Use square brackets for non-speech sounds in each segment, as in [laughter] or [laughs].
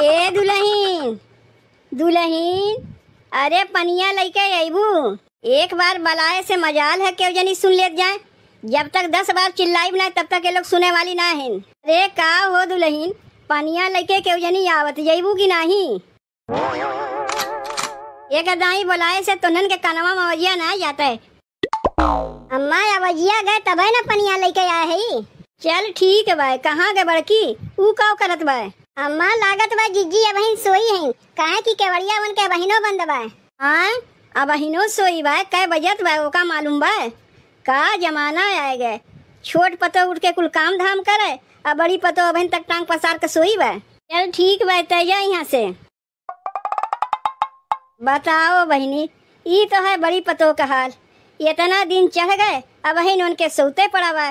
ए दुलहीन दुलहीन अरे पनिया लेके अबू एक बार बलाए से मजाल है के जनी सुन ले जाए जब तक दस बार चिल्लाई बनाए तब तक ये लोग सुने वाली ना है अरे का हो दुलहीन पनिया लेके के जनी आवत जेबू की नाही एक दाई बुलाए से तुनन के कनवा में मवजिया ना जाता है अम्मा अवजिया गए तबे ना पनिया लेके आए है चल ठीक है भाई कहाँ गए बड़की ऊ का करत भाई अम्मा लागत बा जीजी अब बहन सोई हैं कहे की केवड़िया बन के बहिनो बंद बा हां अब बहनो सोई बा कै बजत बा ओका मालूम बा का जमाना आए गए छोट पतो उठ के कुल काम धाम करे अ बड़ी पतो अबहन तक टांग पसार के सोई बा चल ठीक बा जा यहां से बताओ बहिनी ई तो है बड़ी पतो का हाल इतना दिन चढ़ गए अब बहन उनके सोते पड़ा हुआ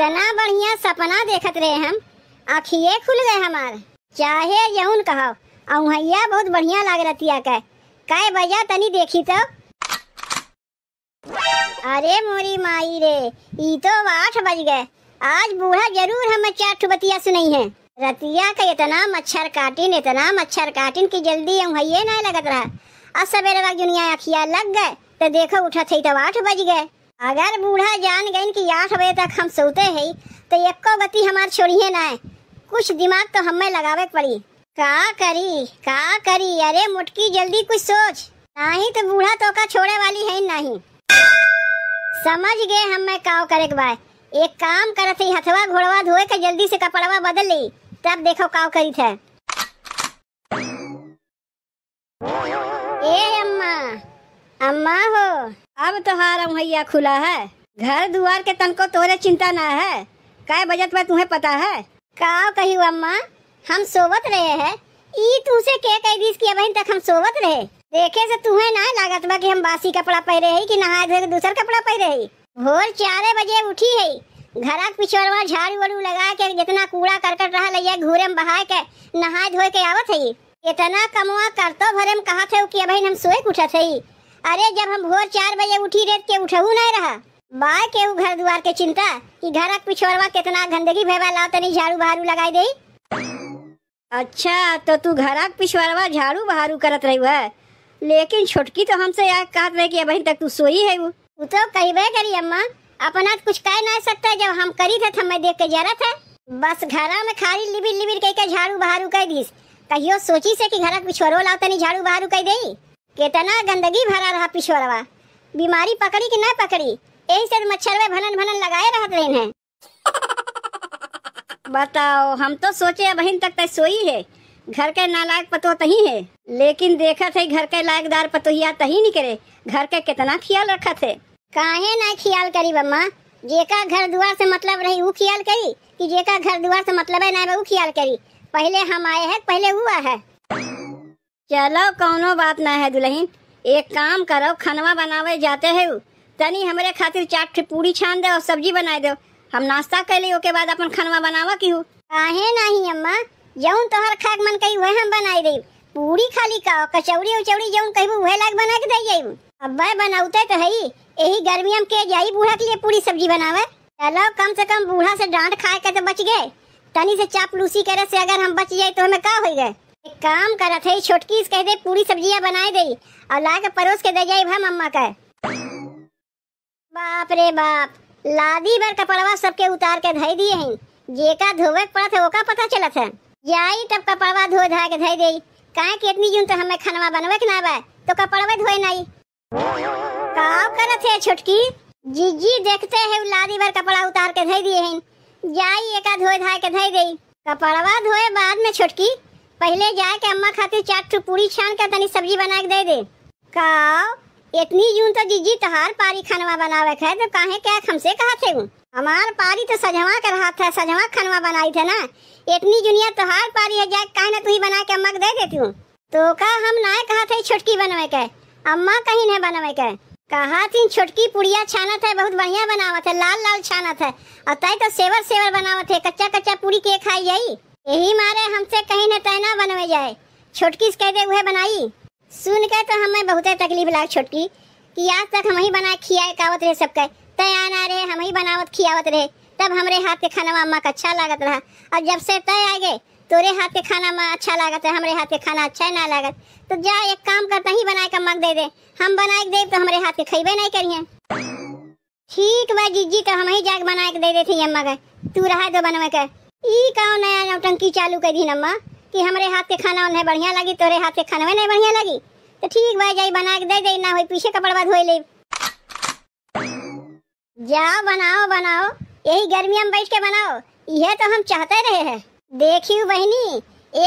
इतना बढ़िया सपना देखत रहे हम आखिए खुल गए हमारे चाहे यहून कहो अहैया बहुत बढ़िया लाग रतिया का कह भैया तनी देखी तो अरे मोरी माई रे ई तो आठ बज गए आज बूढ़ा जरूर हम चार बतिया सुनई है रतिया का इतना मच्छर काटिन इतना मच्छर काटिन की जल्दी अहैये ना लगत रहा अब सवेरे वक्त दुनिया अखिया लग गए तो देखो उठा थे तो आठ बज गए अगर बूढ़ा जान गए कि आठ बजे तक हम सोते है तो एको गति हमार छोड़िए ना कुछ दिमाग तो हमें लगावे पड़ी का करी का करी अरे मुटकी जल्दी कुछ सोच नहीं तो बूढ़ा का छोड़े वाली है नहीं समझ गए हम मैं काव करे बाय एक काम करत ही हथवा घोड़वा धोए के जल्दी से कपड़वा बदल ली तब देखो काव करी थे ए अम्मा अम्मा हो अब तोहारा मुहैया खुला है घर दुआर के तन को तोरे चिंता ना है काय बजट में तुम्हें पता है का कही अम्मा हम सोवत रहे हैं ई तू से के कह दीस की बहन तक हम सोवत रहे देखे से तुम्हें ना लागत बा की हम बासी कपड़ा पहरे है की नहाए धोए दूसर कपड़ा पहरे है भोर चार बजे उठी है घर के पिछोरवा झाड़ू वाड़ू लगा के जितना कूड़ा करकट रहा लइया घूरे में बहा के नहाए धोए के आवत है इतना कमवा कर तो भरे में कहा थे की भाई हम सोए उठत है अरे जब हम भोर चार बजे उठी रेत के उठहू नहीं रहा बाय के घर द्वार के चिंता कि घर के पिछोरवा कितना गंदगी भैवा ला तनी झाड़ू बहारू लगाई दे अच्छा तो तू घर के पिछोरवा झाड़ू बहारू करत रही है लेकिन छोटकी तो हमसे यह कहत रहे की अभी तक तू सोई है वो तो कहबे करी अम्मा अपना कुछ कह नहीं सकता जब हम करी थे मैं देख के जरा था बस घर में खाली लिबिर लिबिर कह के झाड़ू बहारू कह दीस कहियो सोची से कि घर के पिछोरवा लाओ तनी झाड़ू बहारू कह दी केतना गंदगी भरा रहा पिछोरवा बीमारी पकड़ी कि न पकड़ी यही से मच्छरवे भनन भनन लगाए रहते रहे हैं बताओ हम तो सोचे अब तक तो सोई है घर के नालायक पतो तही है लेकिन देखा थे घर के लायकदार पतोहिया तही नहीं करे घर के कितना ख्याल रखा थे काहे ना ख्याल करी बम्मा जेका घर दुआ से मतलब रही वो ख्याल करी कि जेका घर दुआ से मतलब है ना वो ख्याल करी पहले हम आए हैं पहले हुआ है चलो कौनो बात ना है दुल्हन एक काम करो खनवा बनावे जाते है तनी हमारे खातिर चाट पूरी छान दे और सब्जी बनाए दो हम नाश्ता कर ली ओके बाद अपन खनवा बनावा की हो काहे नहीं अम्मा जौन तोहर खाक मन कही वह हम बनाई दे पूरी खाली का कचौड़ी उचौड़ी जौन कही वह लाग बना के दे जाई अब बनाउते तो है यही गर्मी हम के जाई बूढ़ा के लिए पूरी सब्जी बनावे चलो कम से कम बूढ़ा से डांट खाए के तो बच गए तनी से चापलूसी करे से अगर हम बच जाए तो हमें का हो गए एक काम करत है छोटकी कह दे पूरी सब्जियां बनाए दे और ला के परोस के दे जाए भा मम्मा का बाप रे बाप लादी भर कपड़वा सबके उतार के धई दिए हैं जेका धोवे पड़त है ओका पता चलत है जाई तब कपड़वा धो धा के धई दे काहे कि इतनी जून तो हमें खानवा बनवे के ना बा तो कपड़वा धोए नहीं का करत है छोटकी जी देखते है लादी भर कपड़ा उतार के धई दिए हैं जाई एका धोए धा के धई दे कपड़वा धोए बाद में छोटकी पहले जाए के अम्मा खाती चाट ठो पूरी छान के तनी सब्जी बना के दे दे का इतनी जून तो जीजी तहार पारी खनवा बनावे खाए तो काहे क्या हमसे कहा थे हमार पारी तो सजवा कर रहा था सजवा खनवा बनाई थे ना इतनी जुनिया तोहार पारी है जाए काहे ना तू ही बना के अम्मा के दे देती हूँ तो का हम ना कहा थे छुटकी बनवे के अम्मा कहीं नहीं बनवे के कहा थी छुटकी पुड़िया छानत है बहुत बढ़िया बनावत है लाल लाल छानत है और तो सेवर सेवर बनावत है कच्चा कच्चा पूरी के खाई यही यही मारे हमसे कहीं न तैना बनवे जाए छोटकी से कहते हुए बनाई सुन के तो हमें बहुत तकलीफ लाग छोटकी कि आज तक हम ही बना खिया कावत रहे सबके तय आना रहे हम ही बनावत खियावत रहे तब हमारे हाथ के खाना अम्मा का अच्छा लागत रहा और जब से तय आ गए तोरे हाथ के खाना में अच्छा लागत है हमारे हाथ के खाना अच्छा ना लागत तो जा एक काम कर तही बना के मग दे दे हम बना के दे तो हमारे हाथ के खेबे नहीं करिए ठीक भाई जीजी का तो हम ही जाके बना के दे देती अम्मा के तू रहा दो बनवा के ई का नया नौटंकी चालू कर दी नम्मा कि हमारे हाथ के खाना उन्हें बढ़िया लगी तोरे हाथ के खाना नहीं बढ़िया लगी तो ठीक भाई जाई बना के दे दे ना हो पीछे का बर्बाद हो ले जा बनाओ बनाओ यही गर्मी में बैठ के बनाओ यह तो हम चाहते रहे हैं देखियो बहनी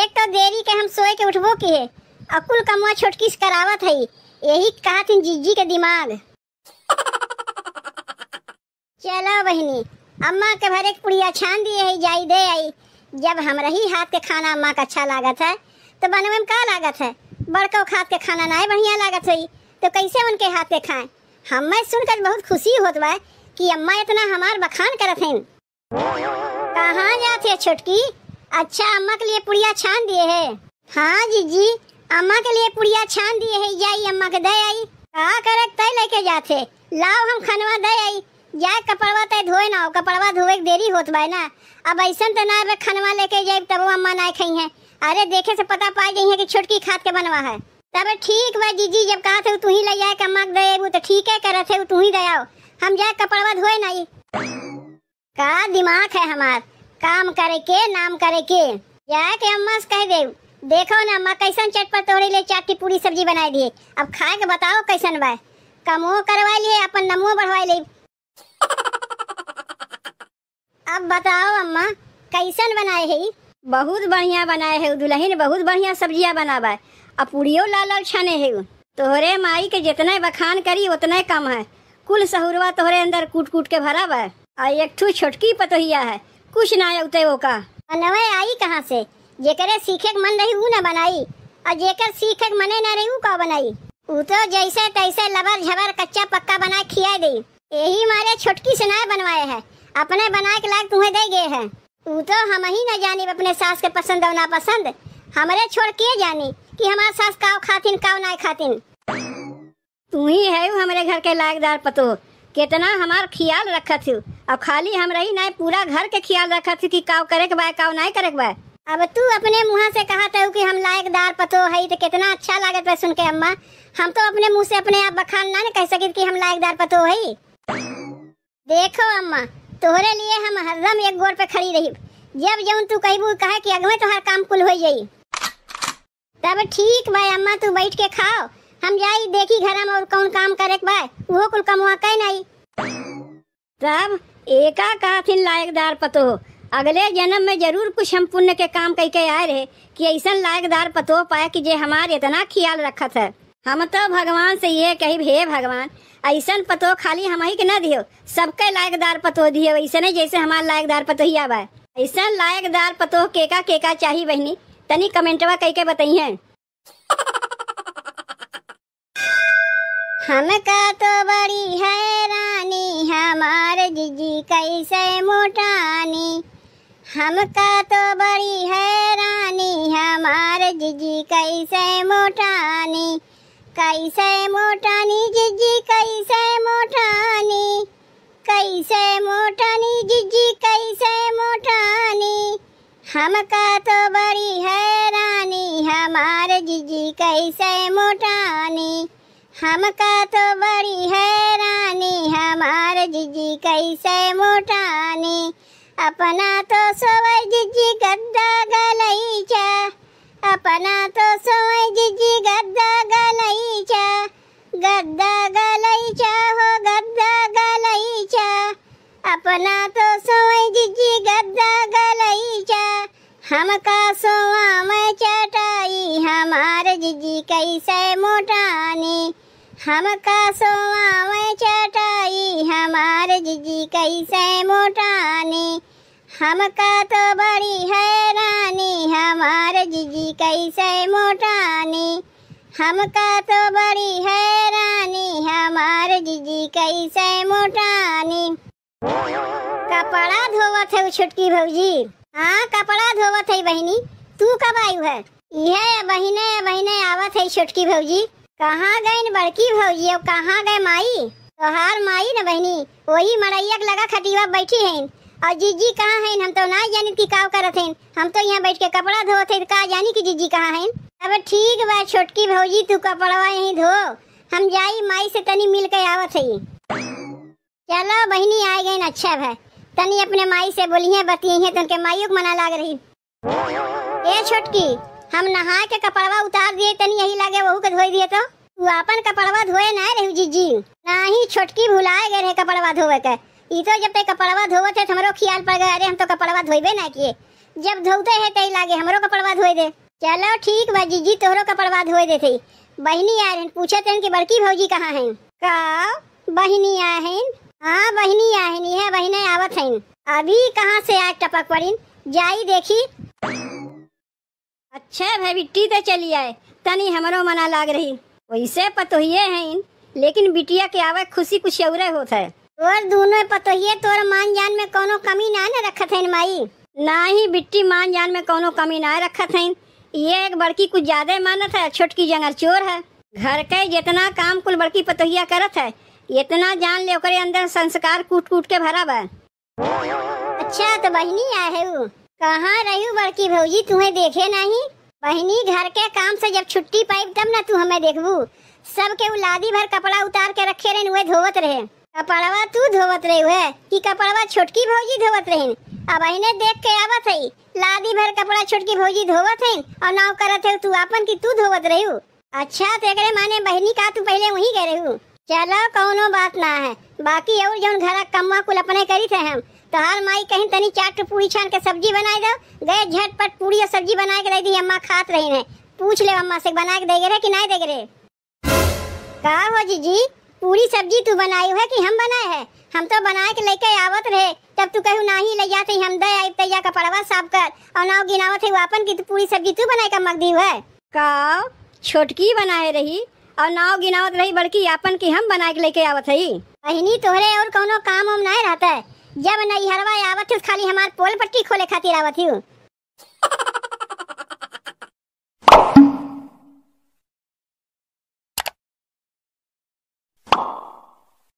एक तो देरी के हम सोए के उठबो के है अकुल कमुआ छोटकी से करावत है यही कहा थी जीजी के दिमाग चलो बहनी अम्मा के भरे पुड़िया छान दिए है जाई दे आई जब हम रही हाथ के खाना अम्मा का अच्छा लागत है तो बनवे में का लागत है बड़का हाथ के खाना ना बढ़िया लागत है तो कैसे उनके हाथ के खाएं हमें सुनकर बहुत खुशी होत बा कि अम्मा इतना हमार बखान करत हैं कहाँ जाते है छोटकी अच्छा अम्मा के लिए पुड़िया छान दिए है हाँ जी जी अम्मा के लिए पुड़िया छान दिए है जाई अम्मा के दे आई का करे तय लेके जाते लाओ हम खनवा दे आई जाए कपड़वा तय तो धोए ना कपड़वा धोए के देरी होत बाय ना अब ऐसा तो ना खनवा लेके जाए तब अम्मा ना खई है अरे देखे से पता पाई गई है कि छोटकी खाद के बनवा है तब ठीक बा जीजी जब कहा थे तू ही ले जाए कमा के दे तो ठीक है कह रहे थे तू ही दयाओ हम जाए कपड़वा धोए ना ये का दिमाग है हमार काम करे के नाम करे के जाए के अम्मा से कह दे देखो ना अम्मा कैसन चटपट तोड़े ले चाट की पूरी सब्जी बनाए दिए अब खाए के बताओ कैसन बा कमो करवा लिए अपन नमो बढ़वा लिए अब बताओ अम्मा कैसन बनाए है बहुत बढ़िया बनाए है दुल्हन बहुत बढ़िया सब्जियाँ बनावा है और पूड़ियों लाल लाल छाने है तोहरे माई के जितने बखान करी उतने कम है कुल सहुरवा तोहरे अंदर कूट कूट के भरा है और एक ठू छोटकी पतोहिया है कुछ ना उतरे वो का बनवे आई कहाँ से जेकरे सीखे मन रही ऊ ना बनाई और जेकर सीखे मने ना रही ऊ का बनाई ऊ तो जैसे तैसे लबर झबर कच्चा पक्का बना खिया दी यही मारे छोटकी से ना बनवाए है अपने बना के लायक तुम्हें दे गए हैं वो तो हम ही न जानी अपने सास के पसंद और नापसंद हमारे छोड़ के जानी कि हमारे सास काव खातिन काव ना खातिन तू ही है हमारे घर के लायकदार पतो कितना हमार ख्याल रखत थी अब खाली हम रही ना पूरा घर के ख्याल रखत थी कि काव करे के बाय काव ना करे के बाय अब तू अपने मुँह से कहा था कि हम लायकदार पतो है तो कितना अच्छा लागत है सुन के अम्मा हम तो अपने मुँह से अपने आप बखान ना कह सके कि हम लायकदार पतो है देखो अम्मा तोहरे लिए हम हरदम एक गोर पे खड़ी रही जब जौन तू कहबू कहे कि अगवे तोहार काम कुल हो जाई तब ठीक भाई अम्मा तू बैठ के खाओ हम जाई देखी घर में और कौन काम करे भाई वो कुल कमुआ कह नहीं तब एका काफिन लायकदार पतो अगले जन्म में जरूर कुछ हम पुण्य के काम कह के आए रहे कि ऐसा लायकदार पतो पाए कि जे हमारे इतना ख्याल रखत है हम तो भगवान से ये कही हे भगवान ऐसा पतो खाली हम ही के न दियो सबके लायकदार पतो दियो ऐसा नहीं जैसे हमारे लायकदार पतो ही आवा ऐसा लायकदार पतो केका केका चाहिए बहनी तनी कमेंटवा कह के बताई है [laughs] हमका तो बड़ी है रानी हमारे जीजी कैसे मोटानी हमका तो बड़ी है रानी हमारे जीजी कैसे मोटा कैसे मोटानी जिजी कैसे मोटानी कैसे मोटानी जिजी कैसे मोटानी हमका तो बड़ी हैरानी हमारे जिजी कैसे मोटानी हमका तो बड़ी हैरानी हमारे जिजी कैसे मोटानी अपना तो सवाई जिजी गद्दा गलई अपना तो जीजी गद्दा गलाईचा गद्दा गलाईचा हो गद्दा गलाईचा अपना तो जीजी गद्दा गलाईचा हम का सोवा मैं चटाई हमारे जीजी कैसे मोटानी हम का सोवा मैं चटाई हमारे जीजी कैसे मोटानी हम का तो बड़ी है हमारे जीजी कैसे मोटानी हमका तो बड़ी हैरानी हमारे जीजी कैसे मोटानी कपड़ा धोवत है छोटकी भौजी हाँ कपड़ा धोवत है बहनी तू कब आयु है यह बहने बहने आवत है छोटकी भौजी कहाँ गए बड़की भौजी और कहाँ गए माई तो हार माई न बहनी वही मरैया लगा खटीवा बैठी है और जीजी कहाँ है हम तो ना जानी की काव करत हैं हम तो यहाँ बैठ के कपड़ा धो थे तो कहा जानी की जीजी कहाँ है अब ठीक बात छोटकी भौजी तू कपड़वा यहीं धो हम जाई माई से तनी मिल के आवत है चलो बहनी आ गई अच्छा भाई तनी अपने माई से बोलिए बतिये तो उनके माइयों को मना लाग रही ए छोटकी हम नहा के कपड़वा उतार दिए तनी यही लागे वहू के धोई दिए तो तू अपन कपड़वा धोए ना रहू जीजी ना ही छोटकी भुलाए गए रहे कपड़वा धोवे के ई तो जब ते कपड़वा धोवत तो है हमरो ख्याल पड़ गया अरे हम तो कपड़वा धोइबे ना किए जब धोते है तई लागे हमरो कपड़वा धोई दे चलो ठीक बा जीजी तोहरो कपड़वा धोई दे थी बहिनी आ रहन पूछे तन कि बड़की भौजी कहां हैं का बहिनी आ हैं हां बहिनी आ हैं ये बहिने आवत हैं अभी कहां से आग टपक पड़िन जाई देखी अच्छा भाई बिट्टी तो चली आए तनी हमरो मना लाग रही वैसे पतोहिए हैं लेकिन बिटिया के आवे खुशी कुछ और होत है तोर दोनों पतो ये तोर मान जान में कोनो कमी ना न रखत है माई ना ही बिट्टी मान जान में कोनो कमी ना रखत है ये एक बड़की कुछ ज्यादा मानत है छोटकी जंगल चोर है घर के जितना काम कुल बड़की पतोहिया करत है इतना जान ले ओकरे अंदर संस्कार कूट कूट के भरा बा अच्छा तो बहनी आ है वो कहाँ रही बड़की भौजी तुम्हें देखे नहीं बहनी घर के काम से जब छुट्टी पाई तब ना तू हमें देखबू सबके उलादी भर कपड़ा उतार के रखे रहे धोवत रहे कपड़वा तू धोवत रही है कि कपड़वा छोटकी भौजी धोवत रही अब अने देख के आवत है लादी भर कपड़ा छोटकी भौजी धोवत है और नाव करत है तू अपन की तू धोवत रही हूँ अच्छा तो एक माने बहनी का तू पहले वही कह रही हूँ चलो कौनो बात ना है बाकी और जो घर कमवा कुल अपने करी थे हम तो हर माई कहीं तनी चाट पूरी छान के सब्जी बनाए दो गए झटपट पूरी और सब्जी बना के दे दी अम्मा खात रही है पूछ ले अम्मा से बना के देगे रहे कि नहीं देगे रहे कहा हो जी जी पूरी सब्जी तू बनाई है कि हम बनाए है हम तो बनाए के लेके आवत रहे तब तू कहू नाही ले जाते तो हम दे आई तैया का पड़वा साफ कर और नाव गिनावत है वापन की तो पूरी सब्जी तू बनाए का मगदी है का छोटकी बनाए रही और नाव गिनावत रही बड़की आपन की हम बना के लेके आवत है बहनी तोहरे और कोनो काम उम नहीं रहता है जब नैहरवा आवत खाली हमार पोल पट्टी खोले खातिर आवत हूँ [laughs]